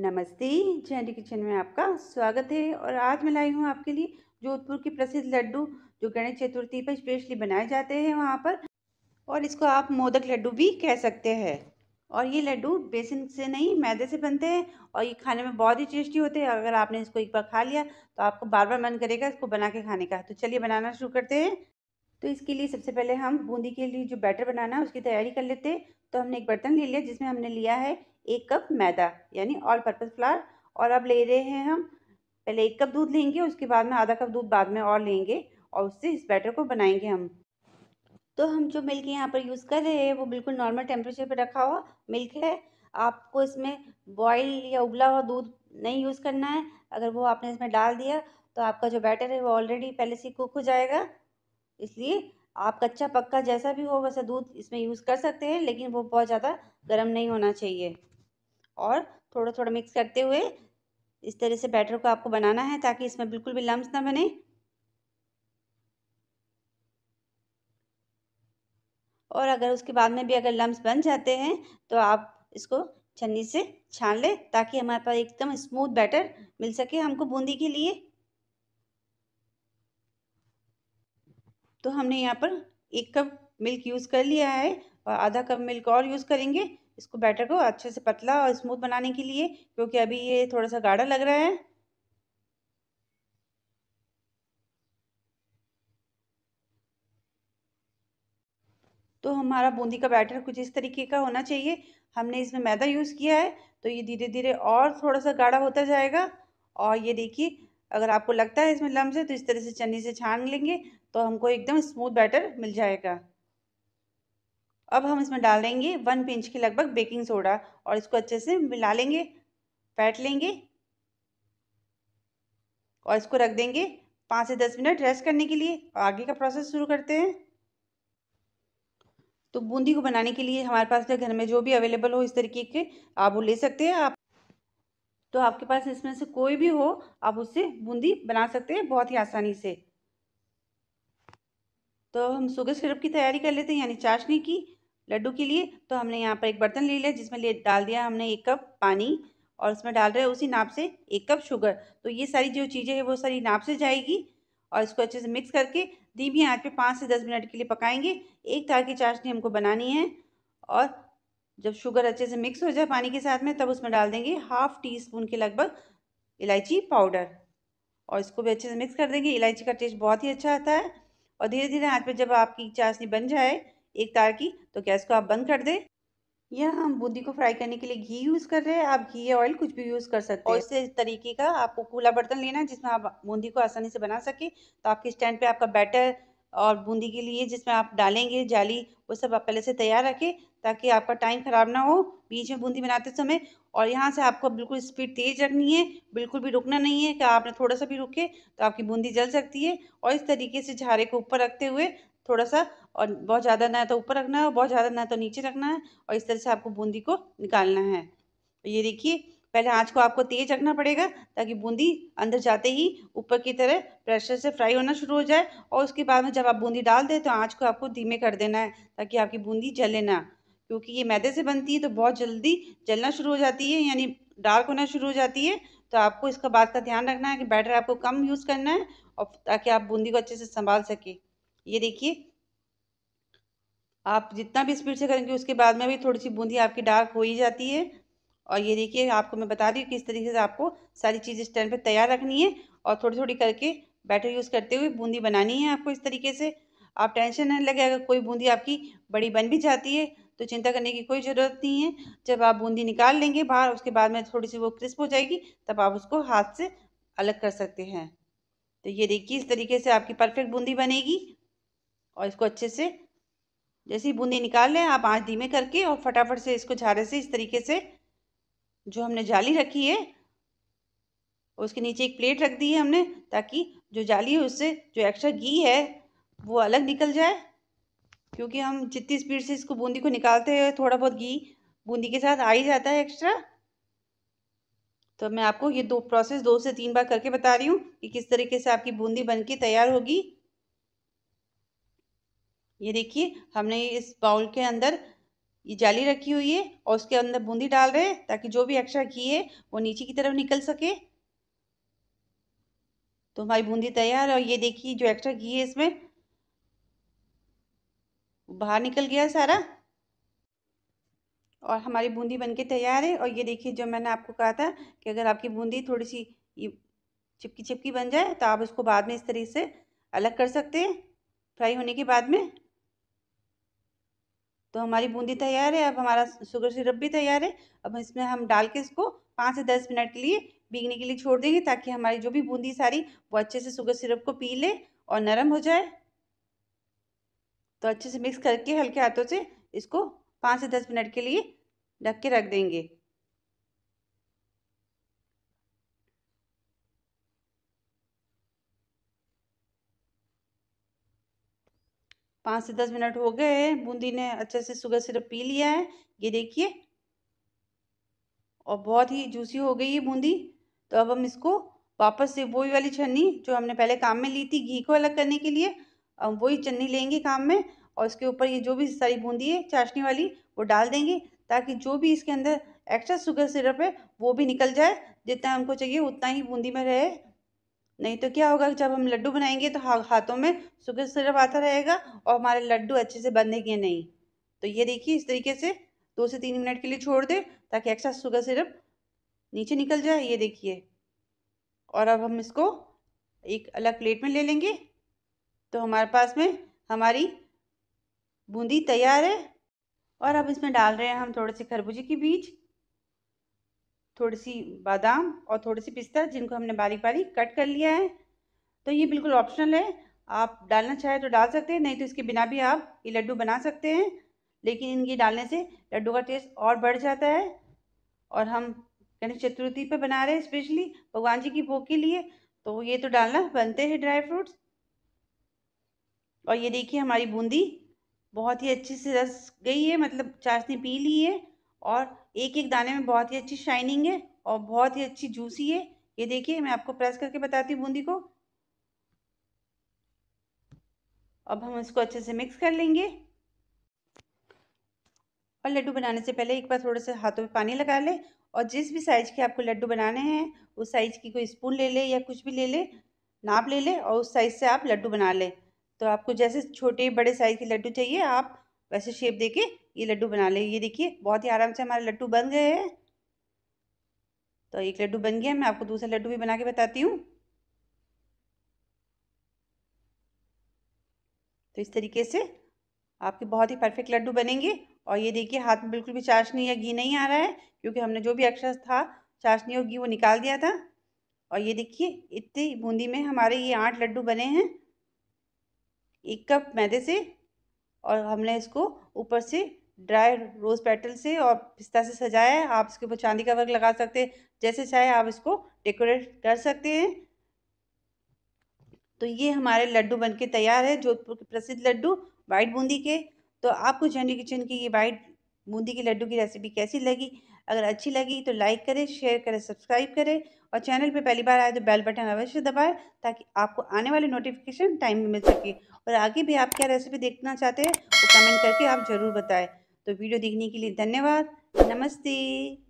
नमस्ते जैनी किचन में आपका स्वागत है और आज मैं लाई हूँ आपके लिए जोधपुर के प्रसिद्ध लड्डू जो गणेश चतुर्थी पर स्पेशली बनाए जाते हैं वहाँ पर और इसको आप मोदक लड्डू भी कह सकते हैं और ये लड्डू बेसन से नहीं मैदे से बनते हैं और ये खाने में बहुत ही टेस्टी होते हैं अगर आपने इसको एक बार खा लिया तो आपको बार बार मन करेगा इसको बना के खाने का तो चलिए बनाना शुरू करते हैं तो इसके लिए सबसे पहले हम बूंदी के लिए जो बैटर बनाना है उसकी तैयारी कर लेते हैं तो हमने एक बर्तन ले लिया जिसमें हमने लिया है एक कप मैदा यानी ऑल पर्पज़ फ्लावर और अब ले रहे हैं हम पहले एक कप दूध लेंगे उसके बाद में आधा कप दूध बाद में और लेंगे और उससे इस बैटर को बनाएंगे हम तो हम जो मिल्क यहाँ पर यूज़ कर रहे हैं वो बिल्कुल नॉर्मल टेम्परेचर पर रखा हुआ मिल्क है आपको इसमें बॉयल या उबला हुआ दूध नहीं यूज़ करना है अगर वो आपने इसमें डाल दिया तो आपका जो बैटर है वो ऑलरेडी पहले से कुक हो जाएगा इसलिए आप कच्चा पक्का जैसा भी हो वैसा दूध इसमें यूज़ कर सकते हैं लेकिन वो बहुत ज़्यादा गर्म नहीं होना चाहिए और थोड़ा थोड़ा मिक्स करते हुए इस तरह से बैटर को आपको बनाना है ताकि इसमें बिल्कुल भी लम्ब ना बने और अगर उसके बाद में भी अगर लम्ब बन जाते हैं तो आप इसको छन्नी से छान लें ताकि हमारे पास एकदम स्मूथ बैटर मिल सके हमको बूंदी के लिए तो हमने यहाँ पर एक कप मिल्क यूज़ कर लिया है और आधा कप मिल्क और यूज़ करेंगे इसको बैटर को अच्छे से पतला और स्मूथ बनाने के लिए क्योंकि अभी ये थोड़ा सा गाढ़ा लग रहा है तो हमारा बूंदी का बैटर कुछ इस तरीके का होना चाहिए हमने इसमें मैदा यूज़ किया है तो ये धीरे धीरे और थोड़ा सा गाढ़ा होता जाएगा और ये देखिए अगर आपको लगता है इसमें लम्ब है तो इस तरह से चन्नी से छान लेंगे तो हमको एकदम स्मूथ बैटर मिल जाएगा अब हम इसमें डाल देंगे वन पिंच के लगभग बेकिंग सोडा और इसको अच्छे से मिला लेंगे फैट लेंगे और इसको रख देंगे पाँच से दस मिनट रेस्ट करने के लिए आगे का प्रोसेस शुरू करते हैं तो बूंदी को बनाने के लिए हमारे पास घर में जो भी अवेलेबल हो इस तरीके के आप वो ले सकते हैं आप तो आपके पास इसमें से कोई भी हो आप उससे बूंदी बना सकते हैं बहुत ही आसानी से तो हम शुगर सिरप की तैयारी कर लेते हैं यानी चाशनी की लड्डू के लिए तो हमने यहाँ पर एक बर्तन ले लिया जिसमें ले डाल दिया हमने एक कप पानी और उसमें डाल रहे हैं उसी नाप से एक कप शुगर तो ये सारी जो चीज़ें हैं वो सारी नाप से जाएगी और इसको अच्छे से मिक्स करके धीमी आँच पे पाँच से दस मिनट के लिए पकाएंगे एक तार की चाशनी हमको बनानी है और जब शुगर अच्छे से मिक्स हो जाए पानी के साथ में तब उसमें डाल देंगे हाफ टी स्पून के लगभग इलायची पाउडर और इसको भी अच्छे से मिक्स कर देंगे इलायची का टेस्ट बहुत ही अच्छा आता है और धीरे धीरे हाथ पर जब आपकी चाशनी बन जाए एक तार की तो गैस को आप बंद कर दें यह हम बूंदी को फ्राई करने के लिए घी यूज़ कर रहे हैं आप घी या ऑयल कुछ भी यूज़ कर सकते हैं इस तरीके का आपको कूला बर्तन लेना है जिसमें आप बूंदी को आसानी से बना सके तो आपके स्टैंड पे आपका बैटर और बूंदी के लिए जिसमें आप डालेंगे जाली वो सब आप पहले से तैयार रखें ताकि आपका टाइम ख़राब ना हो बीच में बूंदी बनाते समय और यहाँ से आपको बिल्कुल स्पीड तेज़ रखनी है बिल्कुल भी रुकना नहीं है कि आपने थोड़ा सा भी रुके तो आपकी बूंदी जल सकती है और इस तरीके से झारे को ऊपर रखते हुए थोड़ा सा और बहुत ज़्यादा ना तो ऊपर रखना है और बहुत ज़्यादा ना तो नीचे रखना है और इस तरह से आपको बूंदी को निकालना है तो ये देखिए पहले आँच को आपको तेज़ रखना पड़ेगा ताकि बूंदी अंदर जाते ही ऊपर की तरह प्रेशर से फ्राई होना शुरू हो जाए और उसके बाद में जब आप बूंदी डाल दें तो आँच को आपको धीमे कर देना है ताकि आपकी बूंदी जले ना क्योंकि ये मैदे से बनती है तो बहुत जल्दी जलना शुरू हो जाती है यानी डार्क होना शुरू हो जाती है तो आपको इसका बात का ध्यान रखना है कि बैटर आपको कम यूज़ करना है और ताकि आप बूंदी को अच्छे से संभाल सकें ये देखिए आप जितना भी स्पीड से करेंगे उसके बाद में भी थोड़ी सी बूंदी आपकी डार्क हो ही जाती है और ये देखिए आपको मैं बता रही हूँ किस तरीके से आपको सारी चीजें स्टैंड पे तैयार रखनी है और थोड़ी थोड़ी करके बैटर यूज़ करते हुए बूंदी बनानी है आपको इस तरीके से आप टेंशन नहीं लगे अगर कोई बूंदी आपकी बड़ी बन भी जाती है तो चिंता करने की कोई ज़रूरत नहीं है जब आप बूंदी निकाल लेंगे बाहर उसके बाद में थोड़ी सी वो क्रिस्प हो जाएगी तब आप उसको हाथ से अलग कर सकते हैं तो ये देखिए इस तरीके से आपकी परफेक्ट बूंदी बनेगी और इसको अच्छे से जैसे ही बूंदी निकाल लें आप आँच धीमे करके और फटाफट से इसको झारे से इस तरीके से जो हमने जाली रखी है उसके नीचे एक प्लेट रख दी है हमने ताकि जो जाली है उससे जो एक्स्ट्रा घी है वो अलग निकल जाए क्योंकि हम जितनी स्पीड से इसको बूंदी को निकालते हैं थोड़ा बहुत घी बूंदी के साथ आ ही जाता है एक्स्ट्रा तो मैं आपको ये दो प्रोसेस दो से तीन बार करके बता रही हूँ कि किस तरीके से आपकी बूंदी बनके तैयार होगी ये देखिए हमने इस बाउल के अंदर ये जाली रखी हुई है और उसके अंदर बूंदी डाल रहे हैं ताकि जो भी एक्स्ट्रा घी है वो नीचे की तरफ निकल सके तो हमारी बूंदी तैयार और ये देखिए जो एक्स्ट्रा घी है इसमें बाहर निकल गया सारा और हमारी बूंदी बनके तैयार है और ये देखिए जो मैंने आपको कहा था कि अगर आपकी बूंदी थोड़ी सी चिपकी चिपकी बन जाए तो आप उसको बाद में इस तरीके से अलग कर सकते हैं फ्राई होने के बाद में तो हमारी बूंदी तैयार है अब हमारा शुगर सिरप भी तैयार है अब इसमें हम डाल के इसको पाँच से दस मिनट के लिए भीगने के लिए छोड़ देंगे ताकि हमारी जो भी बूंदी सारी वो अच्छे से शुगर सिरप को पी ले और नरम हो जाए तो अच्छे से मिक्स करके हल्के हाथों से इसको पाँच से दस मिनट के लिए ढक के रख देंगे पाँच से दस मिनट हो गए हैं बूंदी ने अच्छे से शुगर सिरप पी लिया है ये देखिए और बहुत ही जूसी हो गई है बूंदी तो अब हम इसको वापस से वही वाली छन्नी जो हमने पहले काम में ली थी घी को अलग करने के लिए अब वही छन्नी लेंगे काम में और इसके ऊपर ये जो भी सारी बूंदी है चाशनी वाली वो डाल देंगे ताकि जो भी इसके अंदर एक्स्ट्रा शुगर सिरप है वो भी निकल जाए जितना हमको चाहिए उतना ही बूंदी में रहे नहीं तो क्या होगा जब हम लड्डू बनाएंगे तो हा, हाथों में शुगर सिरप आता रहेगा और हमारे लड्डू अच्छे से बंधेंगे नहीं तो ये देखिए इस तरीके से दो से तीन मिनट के लिए छोड़ दें ताकि एक्स्ट्रा सुगर सिरप नीचे निकल जाए ये देखिए और अब हम इसको एक अलग प्लेट में ले लेंगे तो हमारे पास में हमारी बूंदी तैयार है और अब इसमें डाल रहे हैं हम थोड़े से खरबूजे के बीज थोड़ी सी बादाम और थोड़ी सी पिस्ता जिनको हमने बारीक बारीक कट कर लिया है तो ये बिल्कुल ऑप्शनल है आप डालना चाहे तो डाल सकते हैं नहीं तो इसके बिना भी आप ये लड्डू बना सकते हैं लेकिन इनके डालने से लड्डू का टेस्ट और बढ़ जाता है और हम गणेश चतुर्थी पर बना रहे हैं स्पेशली भगवान जी की भोग के लिए तो ये तो डालना बनते हैं ड्राई फ्रूट्स और ये देखिए हमारी बूंदी बहुत ही अच्छे से रस गई है मतलब चाशनी पी ली है और एक एक दाने में बहुत ही अच्छी शाइनिंग है और बहुत ही अच्छी जूसी है ये देखिए मैं आपको प्रेस करके बताती हूँ बूंदी को अब हम इसको अच्छे से मिक्स कर लेंगे और लड्डू बनाने से पहले एक बार थोड़े से हाथों में पानी लगा ले और जिस भी साइज़ के आपको लड्डू बनाने हैं उस साइज़ की कोई स्पून ले ले या कुछ भी ले ले नाप ले ले और उस साइज़ से आप लड्डू बना ले तो आपको जैसे छोटे बड़े साइज़ के लड्डू चाहिए आप वैसे शेप देके ये लड्डू बना ले ये देखिए बहुत ही आराम से हमारे लड्डू बन गए हैं तो एक लड्डू बन गया मैं आपको दूसरा लड्डू भी बना के बताती हूँ तो इस तरीके से आपके बहुत ही परफेक्ट लड्डू बनेंगे और ये देखिए हाथ में बिल्कुल भी चाशनी या घी नहीं आ रहा है क्योंकि हमने जो भी अक्षर था चाशनी और घी वो निकाल दिया था और ये देखिए इतनी बूंदी में हमारे ये आठ लड्डू बने हैं एक कप मैदे से और हमने इसको ऊपर से ड्राई रोज़ पेटल से और पिस्ता से सजाया है आप इसके ऊपर चांदी का वर्क लगा सकते हैं जैसे चाहे आप इसको डेकोरेट कर सकते हैं तो ये हमारे लड्डू बनके तैयार है जोधपुर के प्रसिद्ध लड्डू वाइट बूंदी के तो आपको जैनी किचन की ये वाइट बूंदी के लड्डू की रेसिपी कैसी लगी अगर अच्छी लगी तो लाइक करें शेयर करें सब्सक्राइब करें और चैनल पे पहली बार आए तो बेल बटन अवश्य दबाएं ताकि आपको आने वाले नोटिफिकेशन टाइम में मिल सके और आगे भी आप क्या रेसिपी देखना चाहते हैं तो कमेंट करके आप ज़रूर बताएँ तो वीडियो देखने के लिए धन्यवाद नमस्ते